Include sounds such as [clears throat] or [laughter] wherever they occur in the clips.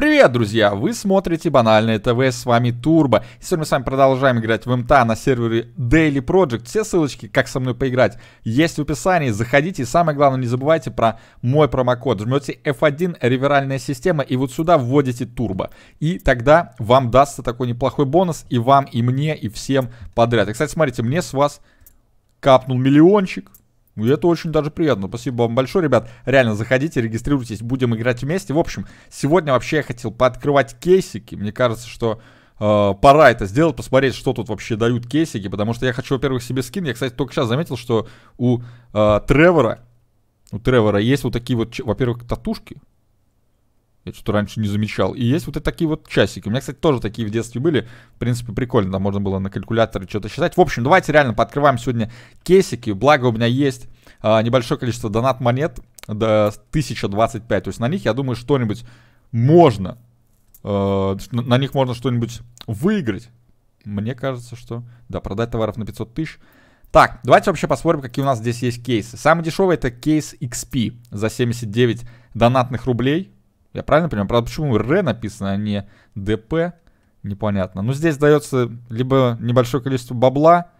Привет, друзья! Вы смотрите Банальное ТВ, с вами Турбо. И сегодня мы с вами продолжаем играть в МТА на сервере Daily Project. Все ссылочки, как со мной поиграть, есть в описании. Заходите и самое главное, не забывайте про мой промокод. Жмете F1, реверальная система, и вот сюда вводите Турбо. И тогда вам дастся такой неплохой бонус и вам, и мне, и всем подряд. И, кстати, смотрите, мне с вас капнул миллиончик. Ну, и это очень даже приятно. Спасибо вам большое, ребят. Реально, заходите, регистрируйтесь, будем играть вместе. В общем, сегодня вообще я хотел пооткрывать кейсики. Мне кажется, что э, пора это сделать, посмотреть, что тут вообще дают кейсики. Потому что я хочу, во-первых, себе скин. Я, кстати, только сейчас заметил, что у э, Тревора, у Тревора есть вот такие вот, во-первых, татушки что раньше не замечал. И есть вот и такие вот часики. У меня, кстати, тоже такие в детстве были. В принципе, прикольно. Там можно было на калькуляторе что-то считать. В общем, давайте реально подкрываем сегодня кейсики. Благо у меня есть а, небольшое количество донат-монет до 1025. То есть на них, я думаю, что-нибудь можно. Э, на них можно что-нибудь выиграть. Мне кажется, что... Да, продать товаров на 500 тысяч. Так, давайте вообще посмотрим, какие у нас здесь есть кейсы. Самый дешевый это кейс XP за 79 донатных рублей. Я правильно понимаю? Правда, почему Р написано, а не ДП? Непонятно. Но ну, здесь дается либо небольшое количество бабла,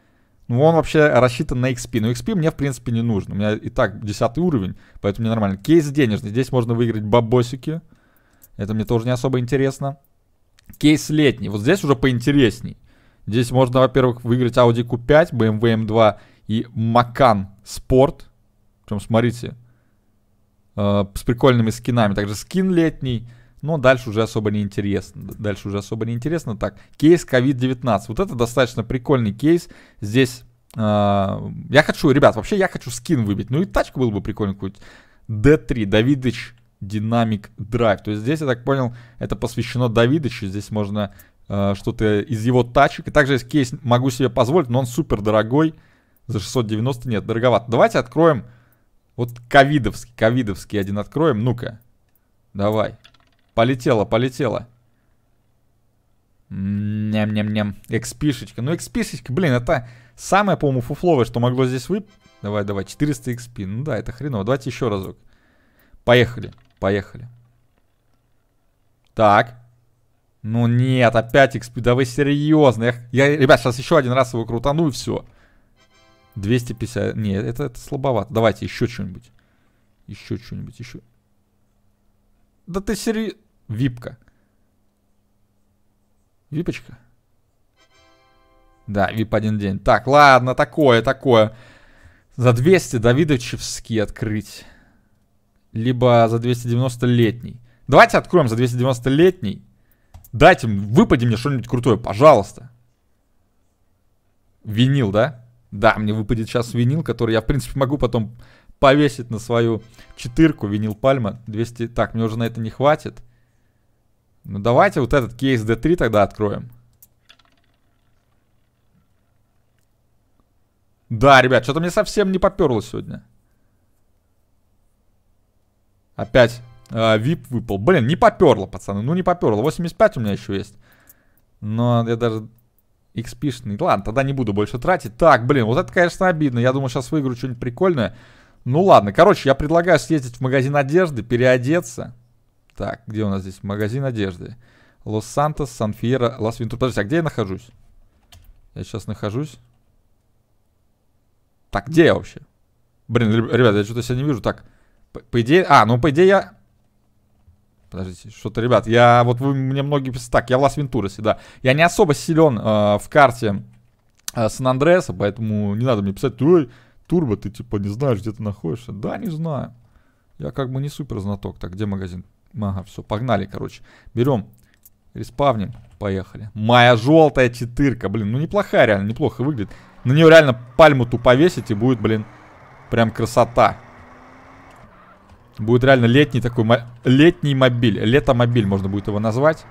ну, он вообще рассчитан на XP. Но XP мне, в принципе, не нужно. У меня и так 10 уровень, поэтому мне нормально. Кейс денежный. Здесь можно выиграть бабосики. Это мне тоже не особо интересно. Кейс летний. Вот здесь уже поинтересней. Здесь можно, во-первых, выиграть Audi Q5, BMW M2 и Macan Sport. Причем, смотрите, Э, с прикольными скинами. Также скин летний, но дальше уже особо не интересно. Дальше уже особо не интересно. Так, кейс COVID-19. Вот это достаточно прикольный кейс. Здесь э, я хочу, ребят, вообще я хочу скин выбить. Ну и тачку было бы прикольно какую-нибудь. D3, Давидыч Динамик Драйв, То есть здесь, я так понял, это посвящено Давидычу. Здесь можно э, что-то из его тачек. И также есть кейс, могу себе позволить, но он супер дорогой. За 690 нет, дороговато. Давайте откроем вот ковидовский, ковидовский один откроем. Ну-ка. Давай. Полетело, полетело. Ням-ням-ням. Экспишечка. Ну, экспишечка, блин, это самое, по-моему, фуфловое, что могло здесь вып... Давай, давай, 400 XP. Ну да, это хреново. Давайте еще разок. Поехали, поехали. Так. Ну нет, опять XP. Да вы серьезно. Я, я, ребят, сейчас еще один раз его крутану и все. Все. 250. Нет, это, это слабовато. Давайте еще что-нибудь. Еще что-нибудь, еще. Да ты серьезно. Випка. Випочка? Да, вип один день. Так, ладно, такое, такое. За 200 Давидовичевский открыть. Либо за 290 летний. Давайте откроем за 290 летний. Дайте, выпади мне что-нибудь крутое, пожалуйста. Винил, да? Да, мне выпадет сейчас винил, который я, в принципе, могу потом повесить на свою четырку. Винил Пальма 200... Так, мне уже на это не хватит. Ну, давайте вот этот кейс D3 тогда откроем. Да, ребят, что-то мне совсем не поперло сегодня. Опять э, а, VIP выпал. Блин, не поперло, пацаны. Ну, не поперло. 85 у меня еще есть. Но я даже XP-шный. Ладно, тогда не буду больше тратить. Так, блин, вот это, конечно, обидно. Я думаю, сейчас выиграю что-нибудь прикольное. Ну ладно, короче, я предлагаю съездить в магазин одежды, переодеться. Так, где у нас здесь магазин одежды? Лос-Сантос, Сан-Фьера, Лас-Вентур. Подождите, а где я нахожусь? Я сейчас нахожусь. Так, где я вообще? Блин, ребят, я что-то себя не вижу. Так, по, по идее... А, ну, по идее я... Подождите, что-то, ребят, я... Вот вы мне многие писали... Так, я Лас Вентурас, да. Я не особо силен э, в карте э, Сан-Андреаса, поэтому не надо мне писать, ой, Турбо, ты типа не знаешь, где ты находишься. Да, не знаю. Я как бы не супер знаток. Так, где магазин? Ага, все, погнали, короче. Берем, респавним, поехали. Моя желтая четырка, блин, ну неплохая реально, неплохо выглядит. На нее реально пальму ту повесить и будет, блин, прям красота. Будет реально летний такой, летний мобиль. Летомобиль можно будет его назвать.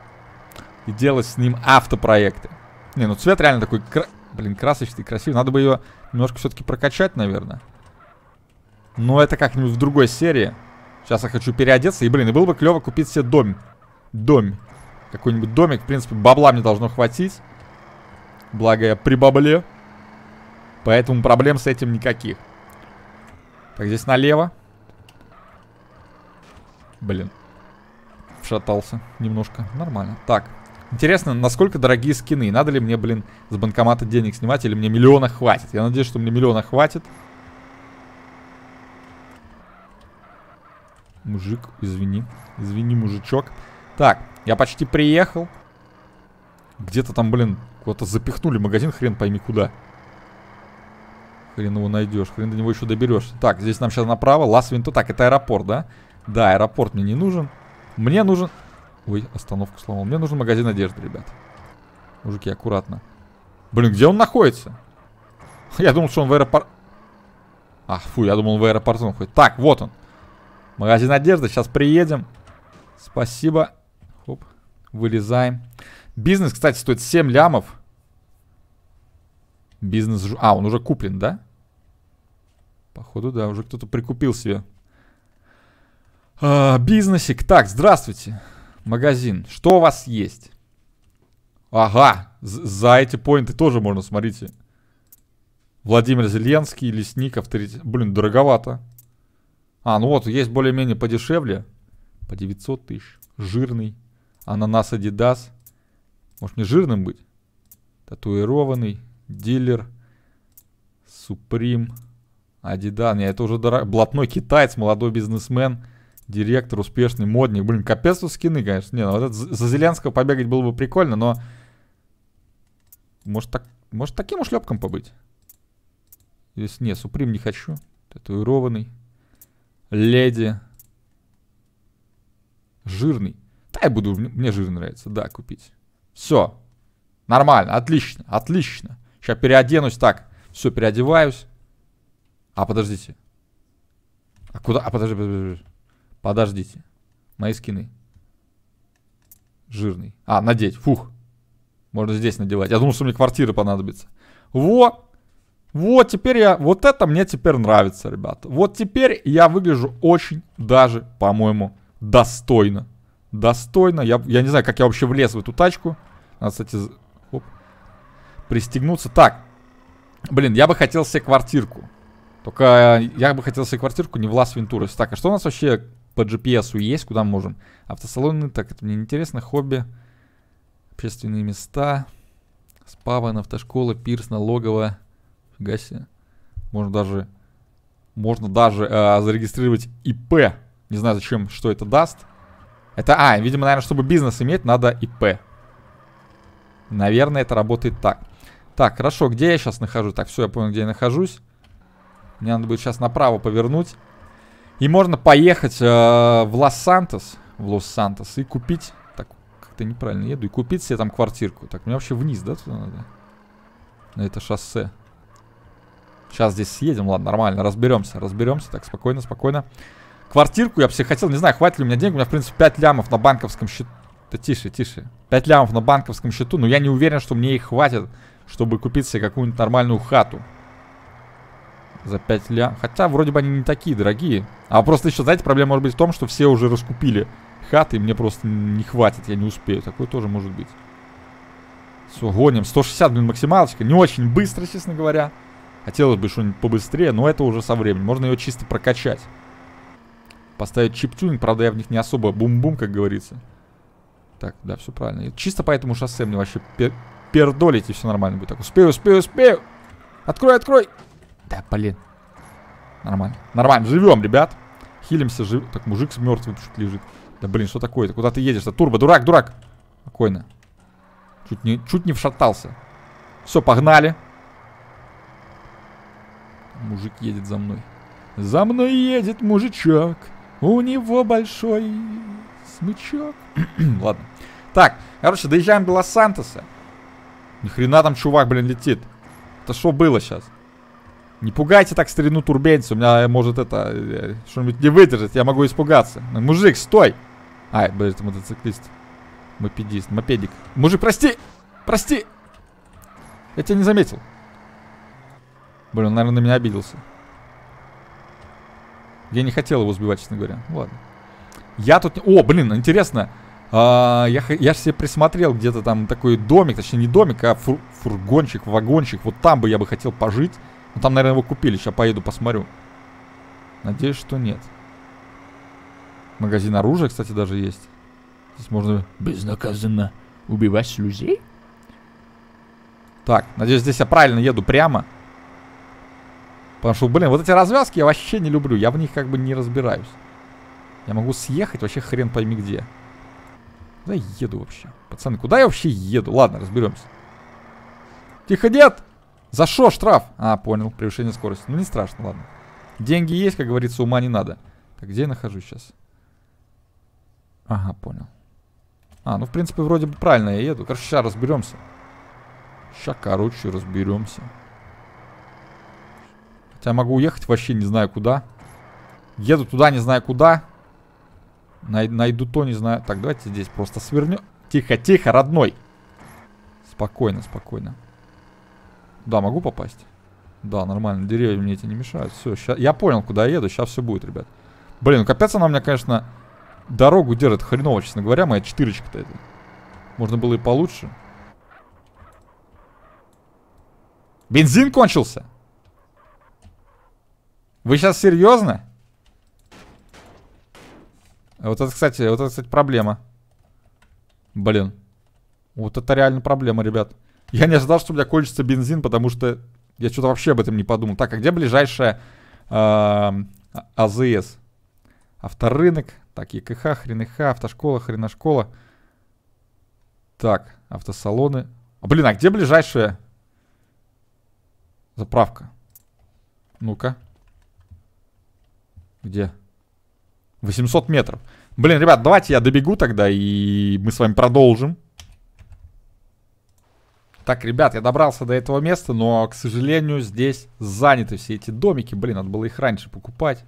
И делать с ним автопроекты. Не, ну цвет реально такой, кра блин, красочный, красивый. Надо бы ее немножко все-таки прокачать, наверное. Но это как-нибудь в другой серии. Сейчас я хочу переодеться. И, блин, и было бы клево купить себе дом. Дом. Какой-нибудь домик. В принципе, бабла мне должно хватить. Благо я при бабле. Поэтому проблем с этим никаких. Так, здесь налево. Блин. шатался немножко. Нормально. Так. Интересно, насколько дорогие скины? Надо ли мне, блин, с банкомата денег снимать или мне миллиона хватит? Я надеюсь, что мне миллиона хватит. Мужик, извини. Извини, мужичок. Так, я почти приехал. Где-то там, блин, куда-то запихнули магазин, хрен пойми куда. Хрен его найдешь, хрен до него еще доберешься. Так, здесь нам сейчас направо. Лас-Винто. Так, это аэропорт, да? Да. Да, аэропорт мне не нужен. Мне нужен... Ой, остановку сломал. Мне нужен магазин одежды, ребят. Мужики, аккуратно. Блин, где он находится? Я думал, что он в аэропорт... Ах, фу, я думал, он в аэропорту находится. Так, вот он. Магазин одежды. Сейчас приедем. Спасибо. Хоп. Вылезаем. Бизнес, кстати, стоит 7 лямов. Бизнес... А, он уже куплен, да? Походу, да. Уже кто-то прикупил себе а, бизнесик. Так, здравствуйте. Магазин. Что у вас есть? Ага, за эти поинты тоже можно, смотрите. Владимир Зеленский, лесник, авторитет. Блин, дороговато. А, ну вот, есть более-менее подешевле. По 900 тысяч. Жирный. Ананас Адидас. Может не жирным быть? Татуированный. Дилер. Суприм. Адидас. Не, это уже дорого. Блатной китаец, молодой бизнесмен директор, успешный модник. Блин, капец у скины, конечно. Не, ну вот это за Зеленского побегать было бы прикольно, но... Может, так, может таким ушлепком побыть? Если не, Суприм не хочу. Татуированный. Леди. Жирный. Да, я буду, мне жир нравится, да, купить. Все. Нормально, отлично, отлично. Сейчас переоденусь так. Все, переодеваюсь. А, подождите. А куда? А, подожди, подожди. подожди. Подождите. Мои скины. Жирный. А, надеть. Фух. Можно здесь надевать. Я думал, что мне квартиры понадобится. Во! Вот теперь я... Вот это мне теперь нравится, ребята. Вот теперь я выгляжу очень даже, по-моему, достойно. Достойно. Я, я не знаю, как я вообще влез в эту тачку. Надо, кстати, оп, пристегнуться. Так. Блин, я бы хотел себе квартирку. Только я бы хотел себе квартирку не в Лас-Вентурес. Так, а что у нас вообще по GPS есть, куда мы можем. Автосалоны, так, это мне интересно, хобби, общественные места, Спавы, автошкола, пирс, налогово. Фига себе. Можно даже, можно даже э, зарегистрировать ИП. Не знаю, зачем, что это даст. Это, а, видимо, наверное, чтобы бизнес иметь, надо ИП. Наверное, это работает так. Так, хорошо, где я сейчас нахожусь? Так, все, я понял, где я нахожусь. Мне надо будет сейчас направо повернуть. И можно поехать э, в Лос-Сантос, в Лос-Сантос, и купить... Так, как-то неправильно еду. И купить себе там квартирку. Так, мне вообще вниз, да, туда надо? На это шоссе. Сейчас здесь съедем, ладно, нормально, разберемся, разберемся, так, спокойно, спокойно. Квартирку я бы себе хотел, не знаю, хватит ли у меня денег, у меня, в принципе, 5 лямов на банковском счету. Да тише, тише. 5 лямов на банковском счету, но я не уверен, что мне их хватит, чтобы купить себе какую-нибудь нормальную хату. За 5 ля. Хотя вроде бы они не такие дорогие. А просто еще, знаете, проблема может быть в том, что все уже раскупили хаты, и мне просто не хватит, я не успею. Такое тоже может быть. Все, гоним. 160, блин, максималочка. Не очень быстро, честно говоря. Хотелось бы что-нибудь побыстрее, но это уже со временем. Можно ее чисто прокачать. Поставить чиптюнинг, правда, я в них не особо бум-бум, как говорится. Так, да, все правильно. И чисто по этому шоссе мне вообще пер пердолить, и все нормально будет. Так, успею, успею, успею. Открой, открой. Да, блин. Нормально. Нормально, живем, ребят. Хилимся, жив... Так, мужик мертвый чуть лежит. Да, блин, что такое-то? Куда ты едешь-то? Турбо, дурак, дурак. Спокойно. Чуть не, чуть не вшатался. Все, погнали. Мужик едет за мной. За мной едет мужичок. У него большой смычок. [clears throat] Ладно. Так, короче, доезжаем до Лос-Сантоса. Ни хрена там чувак, блин, летит. Это что было сейчас? Не пугайте так старину турбенцу, у меня э, может это э, что-нибудь не выдержать, я могу испугаться. Ну, мужик, стой! Ай, блин, это мотоциклист. Мопедист, мопедик. Мужик, прости! Прости! Я тебя не заметил. Блин, он, наверное, на меня обиделся. Я не хотел его сбивать, честно говоря. Ну, ладно. Я тут... О, блин, интересно. А, я, я же себе присмотрел где-то там такой домик, точнее не домик, а фур, фургончик, вагончик. Вот там бы я бы хотел пожить. Ну, там, наверное, его купили. Сейчас поеду посмотрю. Надеюсь, что нет. Магазин оружия, кстати, даже есть. Здесь можно безнаказанно убивать людей. Так, надеюсь, здесь я правильно еду прямо. Потому что, блин, вот эти развязки я вообще не люблю. Я в них как бы не разбираюсь. Я могу съехать вообще хрен пойми где. Куда я еду вообще? Пацаны, куда я вообще еду? Ладно, разберемся. Тихо, дед! За что штраф? А, понял, превышение скорости. Ну не страшно, ладно. Деньги есть, как говорится, ума не надо. Так, где я нахожусь сейчас? Ага, понял. А, ну в принципе вроде бы правильно я еду. Короче, сейчас разберемся. Сейчас, короче, разберемся. Хотя могу уехать вообще не знаю куда. Еду туда не знаю куда. Най найду то не знаю. Так, давайте здесь просто свернем. Тихо, тихо, родной. Спокойно, спокойно. Да, могу попасть? Да, нормально, деревья мне эти не мешают. Все, сейчас... я понял, куда я еду, сейчас все будет, ребят. Блин, ну капец она у меня, конечно, дорогу держит хреново, честно говоря, моя четырочка-то это. Можно было и получше. Бензин кончился? Вы сейчас серьезно? Вот это, кстати, вот это, кстати, проблема. Блин. Вот это реально проблема, ребят. Я не ожидал, что у меня кончится бензин, потому что я что-то вообще об этом не подумал. Так, а где ближайшая эм, АЗС? А Авторынок. Так, ЕКХ, хрен ИХ, автошкола, хреношкола. Так, автосалоны. А, блин, а где ближайшая заправка? Ну-ка. Где? 800 метров. Блин, ребят, давайте я добегу тогда, и мы с вами продолжим. Так, ребят, я добрался до этого места, но, к сожалению, здесь заняты все эти домики. Блин, надо было их раньше покупать.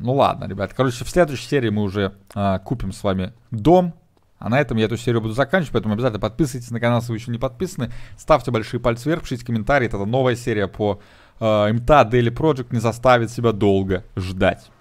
Ну ладно, ребят. Короче, в следующей серии мы уже э, купим с вами дом. А на этом я эту серию буду заканчивать, поэтому обязательно подписывайтесь на канал, если вы еще не подписаны. Ставьте большие пальцы вверх, пишите комментарии. Это новая серия по э, МТА Daily Project не заставит себя долго ждать.